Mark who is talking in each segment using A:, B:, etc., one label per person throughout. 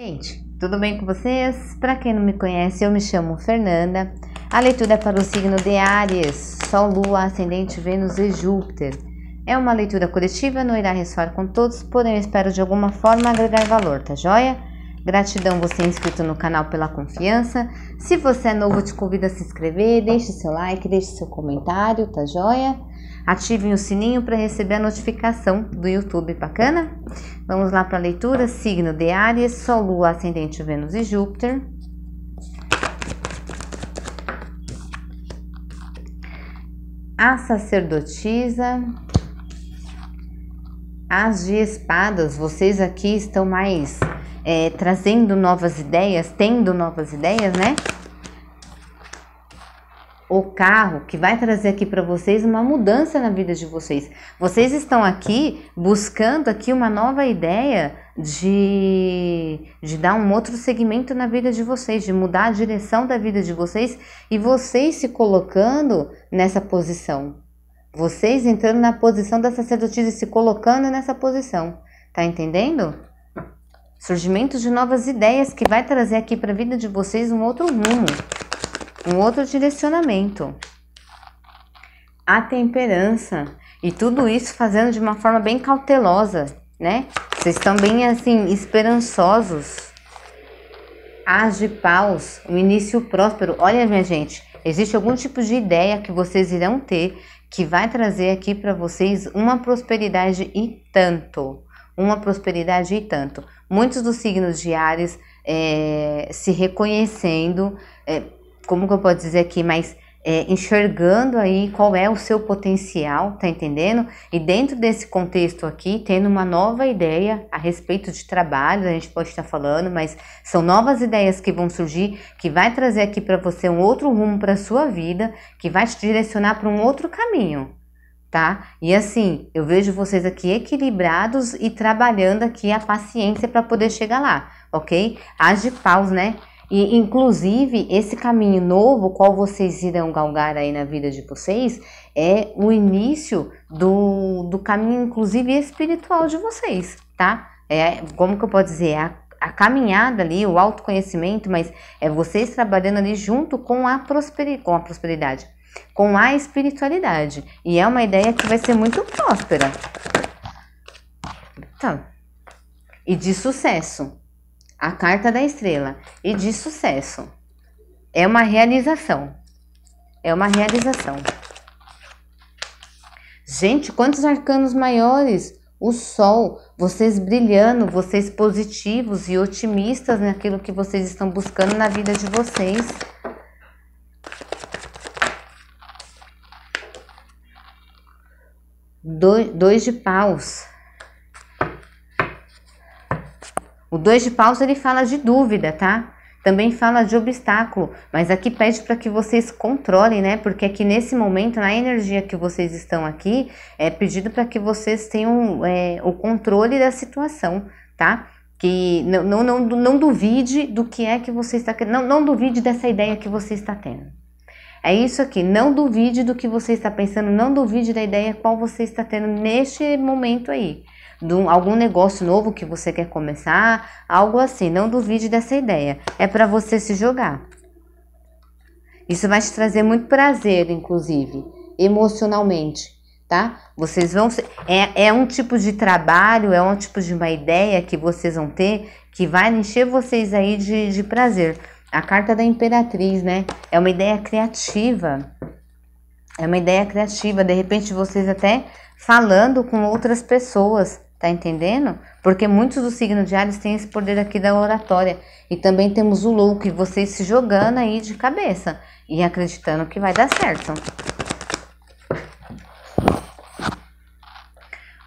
A: Gente, tudo bem com vocês? Para quem não me conhece, eu me chamo Fernanda. A leitura é para o signo de Ares, Sol, Lua, Ascendente, Vênus e Júpiter. É uma leitura coletiva, não irá ressoar com todos, porém eu espero de alguma forma agregar valor, tá joia? Gratidão você inscrito no canal pela confiança. Se você é novo, te convido a se inscrever, deixe seu like, deixe seu comentário, tá joia? ativem o sininho para receber a notificação do YouTube, bacana? Vamos lá para a leitura, signo de Áries, Sol, Lua, Ascendente, Vênus e Júpiter. A sacerdotisa, as de espadas, vocês aqui estão mais é, trazendo novas ideias, tendo novas ideias, né? o carro que vai trazer aqui para vocês uma mudança na vida de vocês. Vocês estão aqui buscando aqui uma nova ideia de, de dar um outro segmento na vida de vocês, de mudar a direção da vida de vocês e vocês se colocando nessa posição. Vocês entrando na posição da sacerdotisa e se colocando nessa posição. Tá entendendo? Surgimento de novas ideias que vai trazer aqui para a vida de vocês um outro rumo um outro direcionamento. A temperança e tudo isso fazendo de uma forma bem cautelosa, né? Vocês estão bem assim esperançosos. As de paus, o um início próspero. Olha, minha gente, existe algum tipo de ideia que vocês irão ter que vai trazer aqui para vocês uma prosperidade e tanto. Uma prosperidade e tanto. Muitos dos signos de Ares é, se reconhecendo, é, como que eu posso dizer aqui, mas é, enxergando aí qual é o seu potencial, tá entendendo? E dentro desse contexto aqui, tendo uma nova ideia a respeito de trabalho, a gente pode estar falando, mas são novas ideias que vão surgir, que vai trazer aqui para você um outro rumo para sua vida, que vai te direcionar para um outro caminho, tá? E assim, eu vejo vocês aqui equilibrados e trabalhando aqui a paciência para poder chegar lá, ok? Age paus, né? E inclusive esse caminho novo, qual vocês irão galgar aí na vida de vocês, é o início do, do caminho, inclusive espiritual de vocês, tá? É, como que eu posso dizer? É a, a caminhada ali, o autoconhecimento, mas é vocês trabalhando ali junto com a, prosperi com a prosperidade, com a espiritualidade. E é uma ideia que vai ser muito próspera. Tá. E de sucesso. A Carta da Estrela e de sucesso. É uma realização. É uma realização. Gente, quantos arcanos maiores! O sol, vocês brilhando, vocês positivos e otimistas naquilo que vocês estão buscando na vida de vocês. Do, dois de paus. O 2 de paus ele fala de dúvida, tá? Também fala de obstáculo, mas aqui pede para que vocês controlem, né? Porque aqui nesse momento, na energia que vocês estão aqui, é pedido para que vocês tenham é, o controle da situação, tá? Que não, não, não, não duvide do que é que você está querendo, não, não duvide dessa ideia que você está tendo. É isso aqui, não duvide do que você está pensando, não duvide da ideia qual você está tendo neste momento aí de um, algum negócio novo que você quer começar, algo assim. Não duvide dessa ideia. É para você se jogar. Isso vai te trazer muito prazer, inclusive, emocionalmente, tá? Vocês vão ser, é, é um tipo de trabalho, é um tipo de uma ideia que vocês vão ter que vai encher vocês aí de, de prazer. A carta da imperatriz, né? É uma ideia criativa. É uma ideia criativa. De repente, vocês até falando com outras pessoas Tá entendendo? Porque muitos dos signos de Ares têm esse poder aqui da oratória. E também temos o louco e vocês se jogando aí de cabeça e acreditando que vai dar certo.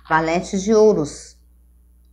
A: Valete de ouros.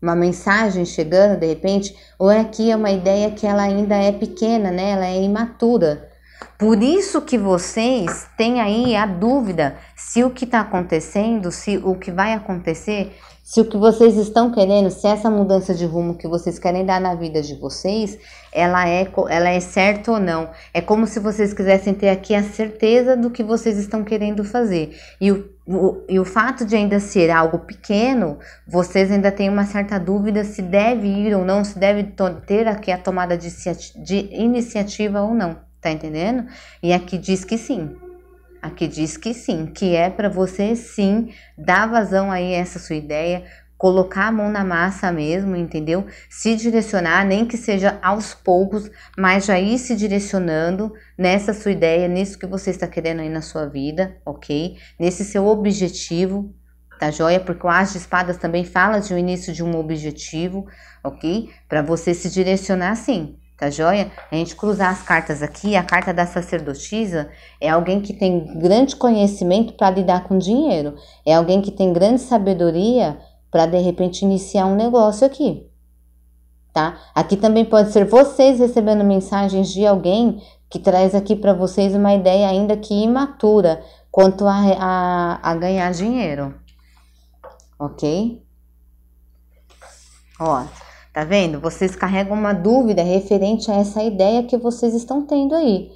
A: Uma mensagem chegando de repente, ou é aqui é uma ideia que ela ainda é pequena, né? Ela é imatura. Por isso que vocês têm aí a dúvida se o que está acontecendo, se o que vai acontecer se o que vocês estão querendo, se essa mudança de rumo que vocês querem dar na vida de vocês, ela é, ela é certa ou não. É como se vocês quisessem ter aqui a certeza do que vocês estão querendo fazer. E o, o, e o fato de ainda ser algo pequeno, vocês ainda têm uma certa dúvida se deve ir ou não, se deve ter aqui a tomada de, de iniciativa ou não. Tá entendendo? E aqui diz que sim. Aqui diz que sim, que é para você sim dar vazão aí a essa sua ideia, colocar a mão na massa mesmo, entendeu? Se direcionar, nem que seja aos poucos, mas já ir se direcionando nessa sua ideia, nisso que você está querendo aí na sua vida, ok? Nesse seu objetivo, tá joia? Porque o As de Espadas também fala de um início de um objetivo, ok? Para você se direcionar sim tá joia? A gente cruzar as cartas aqui, a carta da sacerdotisa é alguém que tem grande conhecimento para lidar com dinheiro, é alguém que tem grande sabedoria para de repente iniciar um negócio aqui. Tá? Aqui também pode ser vocês recebendo mensagens de alguém que traz aqui para vocês uma ideia ainda que imatura quanto a, a, a ganhar dinheiro, ok? Ó, Tá vendo? Vocês carregam uma dúvida referente a essa ideia que vocês estão tendo aí.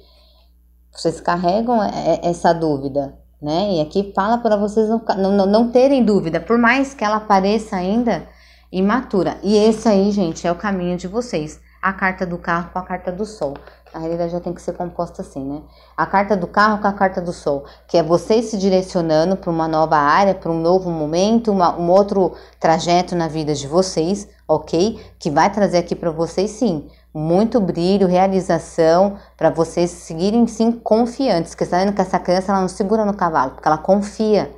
A: Vocês carregam é, é, essa dúvida, né? E aqui fala para vocês não, não, não terem dúvida, por mais que ela pareça ainda imatura. E esse aí, gente, é o caminho de vocês. A carta do carro com a carta do sol a realidade já tem que ser composta assim, né? A carta do carro com a carta do sol, que é você se direcionando para uma nova área, para um novo momento, uma, um outro trajeto na vida de vocês, ok? Que vai trazer aqui para vocês, sim, muito brilho, realização, para vocês seguirem, sim, confiantes. Porque você está vendo que essa criança ela não segura no cavalo, porque ela confia.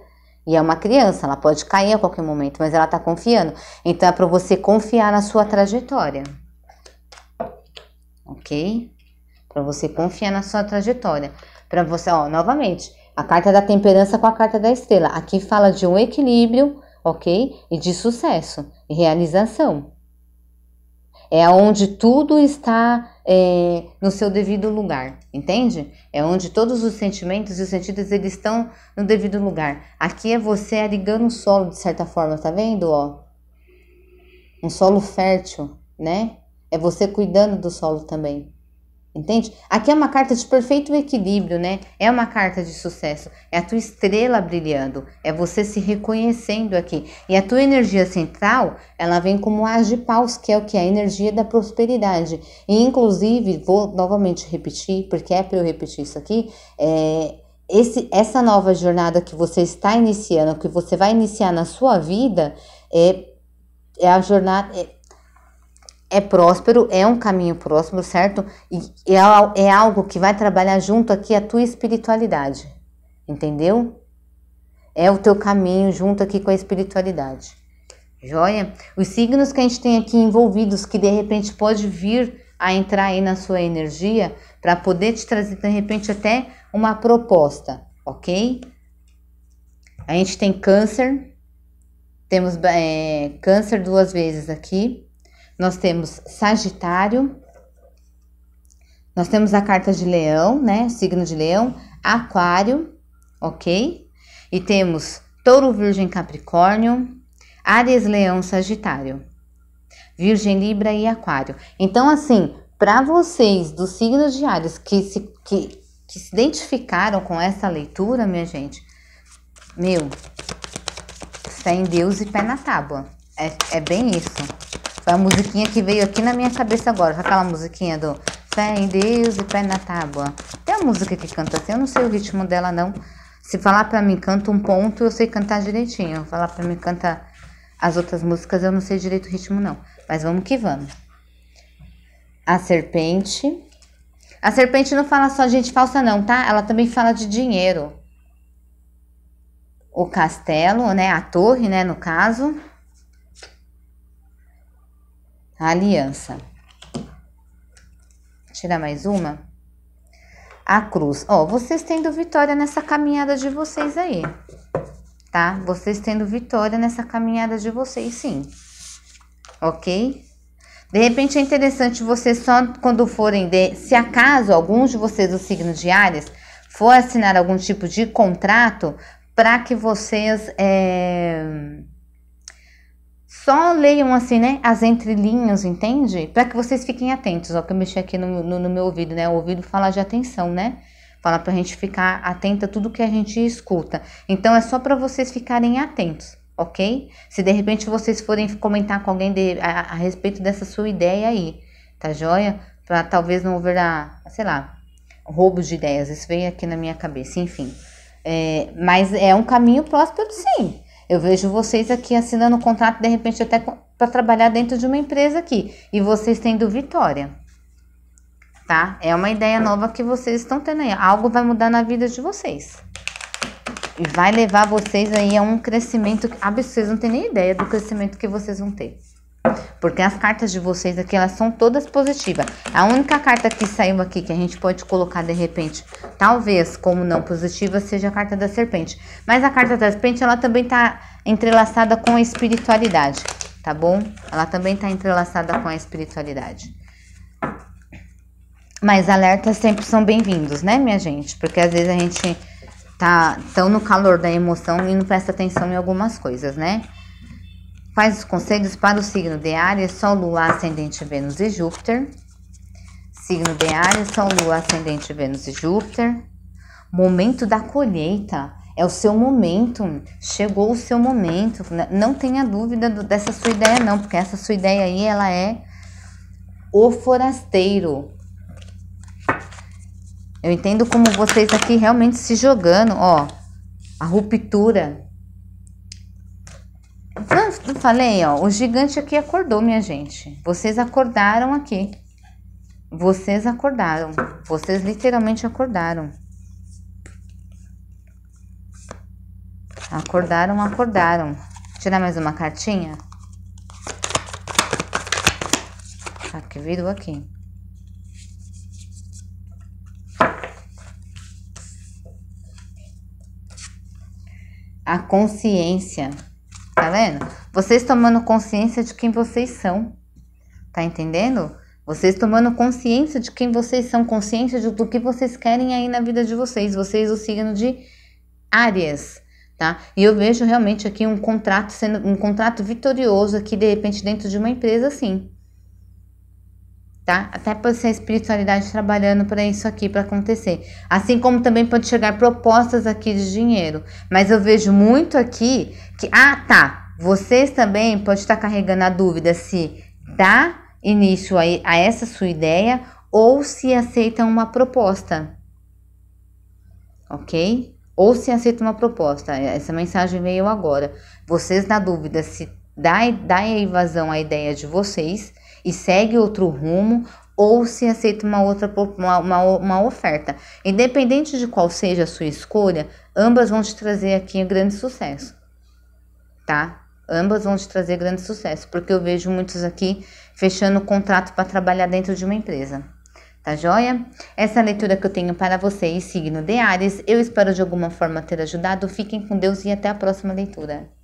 A: E é uma criança, ela pode cair a qualquer momento, mas ela está confiando. Então é para você confiar na sua trajetória. Ok? para você confiar na sua trajetória, para você, ó, novamente, a carta da temperança com a carta da estrela. Aqui fala de um equilíbrio, ok? E de sucesso e realização. É onde tudo está é, no seu devido lugar, entende? É onde todos os sentimentos e os sentidos eles estão no devido lugar. Aqui é você arigando o solo de certa forma, tá vendo? Ó, um solo fértil, né? É você cuidando do solo também. Entende? Aqui é uma carta de perfeito equilíbrio, né? É uma carta de sucesso. É a tua estrela brilhando. É você se reconhecendo aqui. E a tua energia central, ela vem como a de paus, que é o que? É a energia da prosperidade. E, inclusive, vou novamente repetir, porque é para eu repetir isso aqui, é, esse, essa nova jornada que você está iniciando, que você vai iniciar na sua vida, é, é a jornada. É, é próspero, é um caminho próspero, certo? E é, é, algo que vai trabalhar junto aqui a tua espiritualidade, entendeu? É o teu caminho junto aqui com a espiritualidade. Joia? Os signos que a gente tem aqui envolvidos, que de repente pode vir a entrar aí na sua energia, para poder te trazer de repente até uma proposta, ok? A gente tem câncer, temos é, câncer duas vezes aqui, nós temos Sagitário, nós temos a carta de Leão, né? Signo de Leão, Aquário, ok? E temos Touro, Virgem, Capricórnio, Ares, Leão, Sagitário, Virgem, Libra e Aquário. Então, assim, para vocês dos signos de Áries que se, que, que se identificaram com essa leitura, minha gente, meu, fé em Deus e pé na tábua. É, é bem isso. Foi a musiquinha que veio aqui na minha cabeça agora. Aquela musiquinha do Fé em Deus e Pé na Tábua. Tem uma música que canta assim, eu não sei o ritmo dela não. Se falar pra mim canta um ponto, eu sei cantar direitinho. Falar pra mim canta as outras músicas, eu não sei direito o ritmo não. Mas vamos que vamos. A serpente. A serpente não fala só gente falsa não, tá? Ela também fala de dinheiro. O castelo, né? A torre, né? No caso a aliança. Tirar mais uma. A cruz. Ó, vocês tendo vitória nessa caminhada de vocês aí, tá? Vocês tendo vitória nessa caminhada de vocês, sim. Ok? De repente é interessante vocês só quando forem de, se acaso alguns de vocês do signo de Ares for assinar algum tipo de contrato para que vocês é, só leiam assim, né? As entrelinhas, entende? Para que vocês fiquem atentos. Ó, que eu mexi aqui no, no, no meu ouvido, né? O ouvido fala de atenção, né? Fala para a gente ficar atenta a tudo que a gente escuta. Então é só para vocês ficarem atentos, ok? Se de repente vocês forem comentar com alguém de, a, a, respeito dessa sua ideia aí, tá joia? Para talvez não houver, a, sei lá, roubo de ideias. Isso veio aqui na minha cabeça, enfim. É, mas é um caminho próspero, sim eu vejo vocês aqui assinando um contrato, de repente, até para trabalhar dentro de uma empresa aqui. E vocês tendo vitória. Tá? É uma ideia nova que vocês estão tendo aí. Algo vai mudar na vida de vocês. E vai levar vocês aí a um crescimento absurdo. Vocês não têm nem ideia do crescimento que vocês vão ter. Porque as cartas de vocês aqui, elas são todas positivas. A única carta que saiu aqui, que a gente pode colocar de repente, talvez como não positiva, seja a carta da serpente. Mas a carta da serpente, ela também tá entrelaçada com a espiritualidade, tá bom? Ela também tá entrelaçada com a espiritualidade. Mas alertas sempre são bem-vindos, né, minha gente? Porque às vezes a gente tá tão no calor da emoção e não presta atenção em algumas coisas, né? Faz os conselhos para o signo de Áries, Sol, Lua, Ascendente, Vênus e Júpiter. Signo de Áries, Sol, Lua, Ascendente, Vênus e Júpiter. Momento da colheita. É o seu momento. Chegou o seu momento. Não tenha dúvida dessa sua ideia, não, porque essa sua ideia aí ela é o forasteiro. Eu entendo como vocês aqui realmente se jogando, ó. A ruptura eu falei, ó, o gigante aqui acordou, minha gente. Vocês acordaram aqui. Vocês acordaram. Vocês literalmente acordaram. Acordaram, acordaram. Tirar mais uma cartinha. Aqui tá, virou aqui. A consciência Tá vendo? Vocês tomando consciência de quem vocês são. Tá entendendo? Vocês tomando consciência de quem vocês são, consciência de, do que vocês querem aí na vida de vocês. Vocês o signo de Áries, tá? E eu vejo realmente aqui um contrato sendo um contrato vitorioso aqui de repente dentro de uma empresa sim tá? Até pode ser a espiritualidade trabalhando para isso aqui para acontecer. Assim como também pode chegar propostas aqui de dinheiro. Mas eu vejo muito aqui que ah, tá, vocês também pode estar carregando a dúvida se dá início a, a essa sua ideia ou se aceitam uma proposta. OK? Ou se aceita uma proposta. Essa mensagem veio agora. Vocês na dúvida se dá, dá evasão à ideia de vocês e segue outro rumo ou se aceita uma outra uma, uma, uma, oferta. Independente de qual seja a sua escolha, ambas vão te trazer aqui um grande sucesso, tá? Ambas vão te trazer grande sucesso, porque eu vejo muitos aqui fechando contrato para trabalhar dentro de uma empresa. Tá joia? Essa é a leitura que eu tenho para vocês, signo de Ares. Eu espero de alguma forma ter ajudado. Fiquem com Deus e até a próxima leitura.